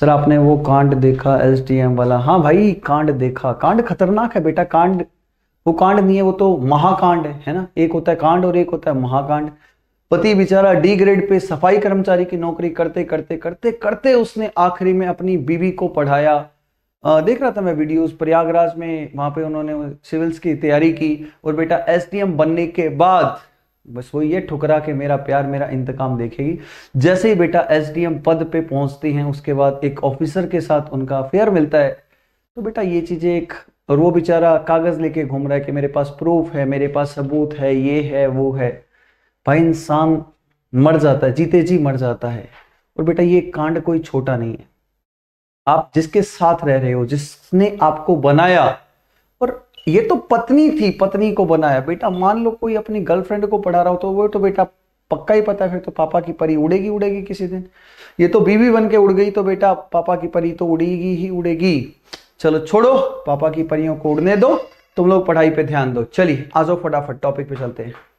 sir आपने वो कांड देखा एस वाला हाँ भाई कांड देखा कांड खतरनाक है बेटा कांड वो कांड नहीं है वो तो महाकांड है है ना एक होता है कांड और एक होता है महाकांड पति बेचारा डी ग्रेड पे सफाई कर्मचारी की नौकरी करते करते करते करते उसने आखिरी में अपनी बीवी को पढ़ाया आ, देख रहा था मैं वीडियोस प्रयागराज में वहां पे उन्होंने सिविल्स की तैयारी की और बेटा एस बनने के बाद बस वो ये ठुकरा के मेरा प्यार मेरा इंतकाम देखेगी जैसे ही बेटा एस पद पे पहुंचती हैं उसके बाद एक ऑफिसर के साथ उनका अफेयर मिलता है तो बेटा ये चीज़ें एक और वो बेचारा कागज़ लेके घूम रहा है कि मेरे पास प्रूफ है मेरे पास सबूत है ये है वो है भाई इंसान मर जाता है जीते जी मर जाता है और बेटा ये कांड कोई छोटा नहीं है आप जिसके साथ रह रहे हो जिसने आपको बनाया ये तो पत्नी थी पत्नी को बनाया बेटा मान लो कोई अपनी गर्लफ्रेंड को पढ़ा रहा हो तो वो तो बेटा पक्का ही पता है फिर तो पापा की परी उड़ेगी उड़ेगी किसी दिन ये तो बीवी बन के उड़ गई तो बेटा पापा की परी तो उड़ेगी ही उड़ेगी चलो छोड़ो पापा की परियों को उड़ने दो तुम लोग पढ़ाई पे ध्यान दो चलिए आ जाओ फटाफट टॉपिक पे चलते हैं